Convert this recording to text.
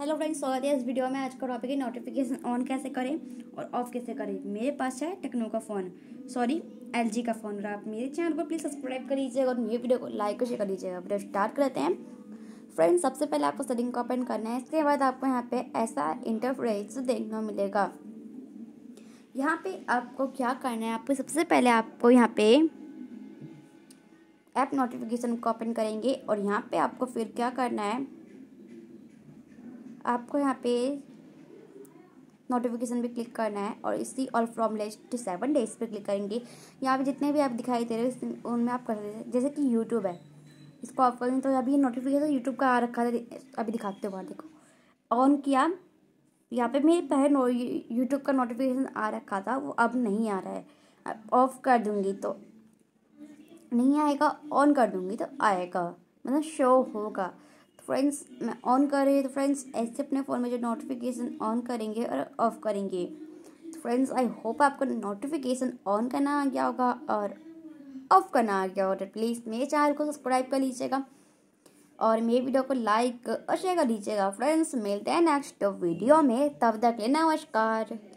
hello friends स्वागत है इस वीडियो में आज का टॉपिक है नोटिफिकेशन ऑन कैसे करें और ऑफ कैसे करें मेरे पास है टेक्नो का फ़ोन सॉरी एलजी का फ़ोन और आप मेरे चैनल को प्लीज़ सब्सक्राइब कर लीजिएगा और मेरे वीडियो को लाइक और शेयर कर लीजिएगा वीडियो स्टार्ट करते हैं फ्रेंड्स सबसे पहले आपको सेटिंग को ओपन करना है इसके बाद आपको यहाँ पे ऐसा इंटरफ्रेस देखने को मिलेगा यहाँ पे आपको क्या करना है आपको सबसे पहले आपको यहाँ पे ऐप नोटिफिकेशन को ओपन करेंगे और यहाँ पे आपको फिर क्या करना है आपको यहाँ पे नोटिफिकेशन पे क्लिक करना है और इसी all from last seven days पे क्लिक करेंगे यहाँ पे जितने भी आप दिखाई दे रहे हो उनमें आप कर सकते हैं जैसे कि यूट्यूब है इसको ऑफ करेंगे तो अभी नोटिफिकेशन तो यूट्यूब का आ रखा था अभी दिखाते हो देखो ऑन किया यहाँ पे मेरे पहले यूट्यूब का नोटिफिकेशन आ रखा था वो अब नहीं आ रहा है ऑफ कर दूँगी तो नहीं आएगा ऑन कर दूँगी तो आएगा मतलब शो होगा फ्रेंड्स मैं ऑन कर रही हूँ तो फ्रेंड्स ऐसे अपने फ़ोन में जो नोटिफिकेशन ऑन करेंगे और ऑफ़ करेंगे तो फ्रेंड्स आई होप आपको नोटिफिकेशन ऑन करना आ गया होगा और ऑफ करना आ गया होगा प्लीज़ तो मेरे चैनल को सब्सक्राइब कर लीजिएगा और मेरे वीडियो को लाइक और शेयर कर लीजिएगा फ्रेंड्स मिलते हैं नेक्स्ट वीडियो में तब तक नमस्कार